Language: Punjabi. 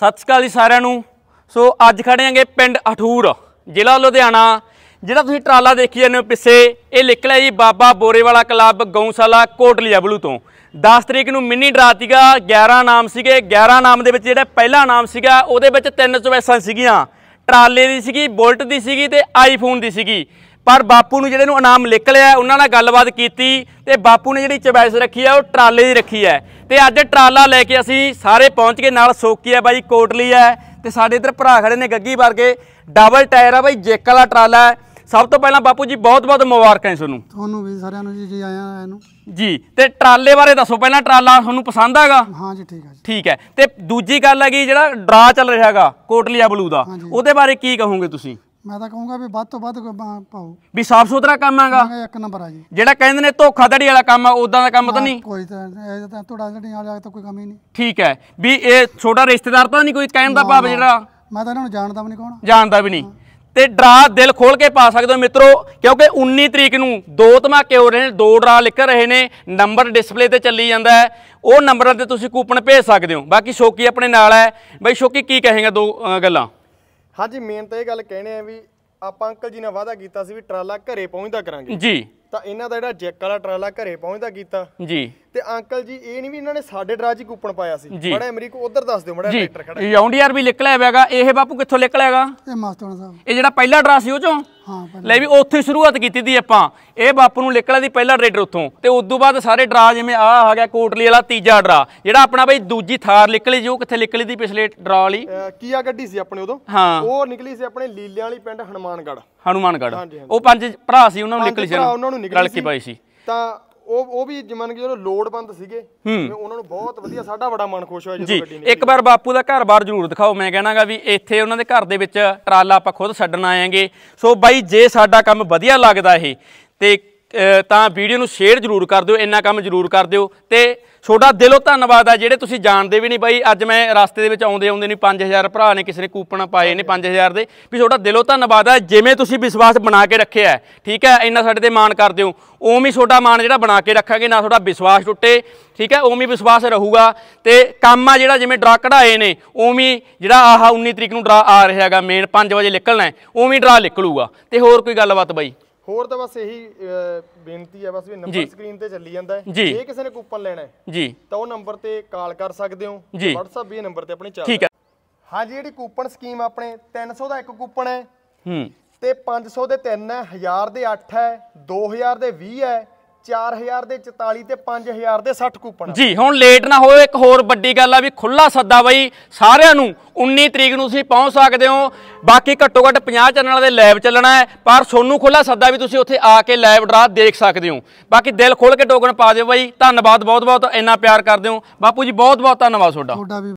ਸਤਿ ਸ਼੍ਰੀ ਅਕਾਲ ਜੀ ਸਾਰਿਆਂ ਨੂੰ ਸੋ ਅੱਜ ਖੜੇ ਆਂਗੇ ਪਿੰਡ ਅਠੂਰ ਜ਼ਿਲ੍ਹਾ ਲੁਧਿਆਣਾ ਜਿਹੜਾ ਤੁਸੀਂ ਟਰਾਲਾ ਦੇਖੀ ਜਾਂਦੇ ਹੋ ਪਿੱਛੇ ਇਹ ਨਿਕਲਿਆ ਜੀ ਬਾਬਾ ਬੋਰੇਵਾਲਾ ਕਲੱਬ ਗਊਸ਼ਾਲਾ ਕੋਟਲੀਆ ਬਲੂ ਤੋਂ 10 ਤਰੀਕ ਨੂੰ ਮਿੰਨੀ ਡਰਾਤੀਗਾ 11 ਨਾਮ ਸੀਗੇ 11 ਨਾਮ ਦੇ ਵਿੱਚ ਜਿਹੜਾ ਪਹਿਲਾ ਨਾਮ ਸੀਗਾ ਉਹਦੇ ਵਿੱਚ ਤਿੰਨ ਚੁਆਇਸਾਂ ਸੀਗੀਆਂ ਟਰਾਲੇ ਦੀ ਸੀਗੀ ਬੁਲਟ ਦੀ ਸੀਗੀ ਤੇ ਆਈਫੋਨ ਦੀ ਸੀਗੀ ਪਰ ਬਾਪੂ ਨੂੰ ਜਿਹੜੇ ਨੂੰ ਇਨਾਮ ਲਿਆ ਉਹਨਾਂ ਨਾਲ ਗੱਲਬਾਤ ਕੀਤੀ ਤੇ ਬਾਪੂ ਨੇ ਜਿਹੜੀ ਚਵਾਇਸ ਰੱਖੀ ਆ ਉਹ ਟਰਾਲੇ ਦੀ ਰੱਖੀ ਹੈ ਤੇ ਅੱਜ ਟਰਾਲਾ ਲੈ ਕੇ ਅਸੀਂ ਸਾਰੇ ਪਹੁੰਚ ਕੇ ਨਾਲ ਸੋਕੀ ਆ ਬਾਈ ਕੋਟਲੀ ਆ ਤੇ ਸਾਡੇ ਇਧਰ ਭਰਾ ਖੜੇ ਨੇ ਗੱਗੀ ਵਰਗੇ ਡਬਲ ਟਾਇਰ ਆ ਬਾਈ ਜੇਕ ਵਾਲਾ ਟਰਾਲਾ ਹੈ ਸਭ ਤੋਂ ਪਹਿਲਾਂ ਬਾਪੂ ਜੀ ਬਹੁਤ-ਬਹੁਤ ਮੁਬਾਰਕਾਂ ਤੁਹਾਨੂੰ ਤੁਹਾਨੂੰ ਵੀ ਸਾਰਿਆਂ ਨੂੰ ਜੀ ਜੀ ਆਇਆਂ ਆਇਆਂ ਨੂੰ ਜੀ ਤੇ ਟਰਾਲੇ ਬਾਰੇ ਦੱਸੋ ਪਹਿਲਾਂ ਟਰਾਲਾ ਤੁਹਾਨੂੰ ਪਸੰਦ ਆਗਾ ਹਾਂ ਜੀ ਠੀਕ ਹੈ ਜੀ ਠੀਕ ਹੈ ਤੇ ਦੂਜੀ ਗੱਲ ਹੈਗੀ ਜਿਹੜਾ ਡਰਾ ਚੱਲ ਰਿਹਾ ਹੈਗਾ ਕੋਟਲੀਆ ਬਲੂ ਦਾ ਉਹਦੇ ਬਾਰੇ ਕੀ ਕਹੋਗੇ ਤੁਸੀਂ ਮੈਂ ਤਾਂ ਕਹੂੰਗਾ ਵੀ ਵੱਧ ਤੋਂ ਵੱਧ ਪਾਓ ਵੀ ਸਾਫ ਸੁਥਰਾ ਕੰਮ ਹੈਗਾ ਇੱਕ ਨੰਬਰ ਆ ਜੀ ਜਿਹੜਾ ਕਹਿੰਦੇ ਨੇ ਧੋਖਾਧੜੀ ਵਾਲਾ ਕੰਮ ਆ ਉਦਾਂ ਦਾ ਕੰਮ ਤਾਂ ਨਹੀਂ ਕੋਈ ਤਾਂ ਇਹ ਤਾਂ ਤੁਹਾਡਾ ਜਿਹੜੀ ਵਾਲਾ ਤਾਂ ਕੋਈ ਕਮੀ ਨਹੀਂ ਠੀਕ ਹੈ ਵੀ ਇਹ ਛੋਟਾ ਰਿਸ਼ਤੇਦਾਰ ਤਾਂ ਨਹੀਂ ਕੋਈ ਕਹਿਣ ਦਾ ਭਾਵ ਜਿਹੜਾ ਮੈਂ ਤਾਂ ਇਹਨਾਂ ਨੂੰ ਜਾਣਦਾ ਵੀ ਨਹੀਂ ਕੋਣ ਜਾਣਦਾ ਵੀ ਨਹੀਂ ਤੇ ਡਰਾ ਦਿਲ ਖੋਲ ਕੇ ਪਾ ਸਕਦੇ ਹੋ ਮਿੱਤਰੋ ਕਿਉਂਕਿ 19 ਤਰੀਕ ਨੂੰ ਦੋ ਧਮਾਕੇ ਹੋ ਰਹੇ ਨੇ ਦੋ ਡਰਾ ਲਿਖ ਰਹੇ ਨੇ ਨੰਬਰ ਡਿਸਪਲੇ ਤੇ ਚੱਲੀ ਜਾਂਦਾ ਹੈ ਉਹ ਨੰਬਰਾਂ ਤੇ ਤੁਸੀਂ ਕੂਪਨ ਭੇਜ ਸਕਦੇ ਹੋ ਬਾਕੀ ਸ਼ੋਕੀ ਆਪਣੇ ਨਾਲ ਹੈ ਬਈ ਸ਼ੋਕੀ ਕੀ ਕਹੇਗਾ ਦੋ ਗੱਲਾਂ ਹਾਂਜੀ ਮੇਨ ਤਾਂ ਇਹ ਗੱਲ ਕਹਿਣੇ ਆ ਵੀ ਆਪਾਂ ਅੰਕਲ ਜੀ ਨੇ ਵਾਅਦਾ ਕੀਤਾ ਸੀ ਵੀ ਟਰਾਲਾ ਘਰੇ ਪਹੁੰਚਦਾ ਕਰਾਂਗੇ ਜੀ ਤਾਂ ਇਹਨਾਂ ਦਾ ਜਿਹੜਾ ਜੈਕ ਵਾਲਾ ਟਰਾਲਾ ਘਰੇ ਪਹੁੰਚਦਾ ਕੀਤਾ ਜੀ ਤੇ ਅੰਕਲ ਜੀ ਇਹ ਨਹੀਂ ਵੀ ਇਹਨਾਂ ਨੇ ਸਾਡੇ ਡਰਾਜ 'ਚ ਕੂਪਨ ਪਾਇਆ ਸੀ ਬੜਾ ਅਮਰੀਕ ਉਧਰ ਦੱਸ ਦਿਓ ਮੜਾ ਟਰੈਕਟਰ ਖੜਾ ਜੀ ਯੌਂਡੀਆਰ ਵੀ ਨਿਕਲਿਆ ਹੋਇਆਗਾ ਇਹ ਬਾਪੂ ਕਿੱਥੋਂ ਲਿਖ ਲਿਆਗਾ ਇਹ ਮਾਸਟਰ ਸਾਹਿਬ ਇਹ ਜਿਹੜਾ ਪਹਿਲਾ ਡਰਾ ਸੀ ਉਹ ਚੋਂ ਹਾਂ ਲੈ ਵੀ ਉੱਥੇ ਸ਼ੁਰੂਆਤ ਕੀਤੀ ਦੀ ਆਪਾਂ ਇਹ ਬਾਪੂ ਨੂੰ ਲਿਆ ਦੀ ਪਹਿਲਾ ਰੇਡਰ ਉੱਥੋਂ ਤੇ ਉਸ ਤੋਂ ਬਾਅਦ ਸਾਰੇ ਡਰਾ ਜਿਵੇਂ ਆ ਆ ਗਿਆ ਕੋਟਲੀ ਵਾਲਾ ਤੀਜਾ ਡਰਾ ਜਿਹੜਾ ਆਪਣਾ ਬਈ ਦੂਜੀ ਥਾਰ ਨਿਕਲੀ ਜੀ ਉਹ ਕਿੱਥੇ ਨਿਕਲੀ ਦੀ ਪਿਛਲੇ ਡਰਾ ਵਾਲੀ ਆ ਗੱਡੀ ਸੀ ਆਪਣੇ ਉਦੋਂ ਹਾਂ ਉਹ ਨਿਕਲੀ ਸੀ ਆਪਣੇ ਲੀਲਿਆਂ ਵਾਲੀ ਪਿੰਡ ਹਨੂਮਾਨਗੜ ਹਨੂਮਾਨਗੜ ਉਹ ਪੰਜ ਭਰਾ ਸੀ ਉਹਨਾਂ ਨੂੰ ਨਿਕਲੀ ਸੀ ਉਹਨਾਂ ਨੂੰ ਨੂੰ ਨਿਕਲ ਸੀ ਪਾਈ ਸੀ ਤਾਂ ਉਹ ਉਹ ਵੀ ਜਮਨ ਕੇ ਜਦੋਂ ਲੋੜਬੰਦ ਸੀਗੇ ਤੇ ਉਹਨਾਂ ਨੂੰ ਬਹੁਤ ਵਧੀਆ ਸਾਡਾ ਬੜਾ ਮਨ ਖੁਸ਼ ਹੋਇਆ ਜਦੋਂ ਗੱਡੀ ਨੇ ਇੱਕ ਵਾਰ ਬਾਪੂ ਦਾ ਘਰ-ਬਾਰ ਜ਼ਰੂਰ ਦਿਖਾਓ ਮੈਂ ਕਹਿਣਾਗਾ ਵੀ ਇੱਥੇ ਉਹਨਾਂ ਦੇ ਘਰ ਦੇ ਵਿੱਚ ਟਰਾਲਾ ਆਪਾਂ ਖੁਦ ਛੱਡਣ ਆਏਗੇ ਸੋ ਬਾਈ ਜੇ ਸਾਡਾ ਕੰਮ ਵਧੀਆ ਲੱਗਦਾ ਇਹ ਤੇ ਤਾਂ ਵੀਡੀਓ ਨੂੰ ਸ਼ੇਅਰ ਜ਼ਰੂਰ ਕਰ ਦਿਓ ਇੰਨਾ ਕੰਮ ਜ਼ਰੂਰ ਕਰ ਦਿਓ ਤੇ ਛੋਟਾ ਦਿਲੋਂ ਧੰਨਵਾਦ ਆ ਜਿਹੜੇ ਤੁਸੀਂ ਜਾਣਦੇ ਵੀ ਨਹੀਂ ਬਾਈ ਅੱਜ ਮੈਂ ਰਸਤੇ ਦੇ ਵਿੱਚ ਆਉਂਦੇ ਆਉਂਦੇ ਨਹੀਂ 5000 ਭਰਾ ਨੇ ਕਿਸੇ ਨੇ ਕੂਪਨ ਪਾਏ ਨੇ 5000 ਦੇ ਵੀ ਛੋਟਾ ਦਿਲੋਂ ਧੰਨਵਾਦ ਆ ਜਿਵੇਂ ਤੁਸੀਂ ਵਿਸ਼ਵਾਸ ਬਣਾ ਕੇ ਰੱਖਿਆ ਠੀਕ ਹੈ ਇੰਨਾ ਸਾਡੇ ਤੇ ਮਾਣ ਕਰਦੇ ਹੋ ਹੀ ਛੋਟਾ ਮਾਣ ਜਿਹੜਾ ਬਣਾ ਕੇ ਰੱਖਾਂਗੇ ਨਾ ਤੁਹਾਡਾ ਵਿਸ਼ਵਾਸ ਟੁੱਟੇ ਠੀਕ ਹੈ ਹੀ ਵਿਸ਼ਵਾਸ ਰਹੂਗਾ ਤੇ ਕੰਮ ਆ ਜਿਹੜਾ ਜਿਵੇਂ ਡਰਾ ਕਢਾਏ ਨੇ ਹੀ ਜਿਹੜਾ ਆਹ 19 ਤਰੀਕ ਨੂੰ ਡਰਾ ਆ ਰਿਹਾ ਹੈਗਾ ਮੇਨ 5 ਵਜੇ ਨਿਕਲਣਾ ਹੀ ਡਰਾ ਨਿਕਲੂਗਾ ਤੇ ਹੋਰ ਕੋਈ ਗੱਲਬਾਤ ਬਾਈ ਹੋਰ ਤਾਂ ਬਸ ਇਹੀ ਬੇਨਤੀ ਹੈ ਬਸ ਵੀ ਨੰਬਰ ਸਕਰੀਨ ਤੇ ਚੱਲੀ ਜਾਂਦਾ ਹੈ ਜੇ ਕਿਸੇ ਨੇ ਕੂਪਨ ਲੈਣਾ ਹੈ ਜੀ ਤਾਂ ਉਹ ਨੰਬਰ ਤੇ ਕਾਲ ਕਰ ਸਕਦੇ ਹੋ WhatsApp ਵੀ ਇਹ ਨੰਬਰ ਤੇ ਆਪਣੇ ਚੱਲ ਠੀਕ ਹੈ ਹਾਂ ਜਿਹੜੀ ਕੂਪਨ ਸਕੀਮ ਆਪਣੇ 300 ਦਾ ਇੱਕ ਕੂਪਨ ਹੈ ਹੂੰ ਤੇ 500 ਦੇ 3 ਹੈ 1000 ਦੇ 8 ਹੈ 2000 ਦੇ 20 ਹੈ 4000 ਦੇ 44 ਤੇ 5000 ਦੇ 60 ਕੂਪਨ ਜੀ ਹੁਣ ਲੇਟ ਨਾ ਹੋਵੇ ਇੱਕ ਹੋਰ ਵੱਡੀ ਗੱਲ ਆ ਵੀ ਖੁੱਲਾ ਸੱਦਾ ਬਈ ਸਾਰਿਆਂ ਨੂੰ 19 ਤਰੀਕ ਨੂੰ ਤੁਸੀਂ ਪਹੁੰਚ ਸਕਦੇ ਹੋ ਬਾਕੀ ਘੱਟੋ ਘੱਟ 50 ਚੈਨਲਾਂ ਦੇ ਲਾਈਵ ਚੱਲਣਾ ਹੈ ਪਰ ਸੋਨੂੰ ਖੁੱਲਾ ਸੱਦਾ ਵੀ ਤੁਸੀਂ ਉੱਥੇ ਆ ਕੇ ਲਾਈਵ ਡਰਾ ਦੇਖ ਸਕਦੇ ਹੋ ਬਾਕੀ ਦਿਲ ਖੋਲ ਕੇ ਟੋਕਨ ਪਾ ਦਿਓ ਬਈ ਧੰਨਵਾਦ ਬਹੁਤ ਬਹੁਤ ਇੰਨਾ ਪਿਆਰ ਕਰਦੇ ਹੋ ਬਾਪੂ ਜੀ ਬਹੁਤ ਬਹੁਤ ਧੰਨਵਾਦ ਤੁਹਾਡਾ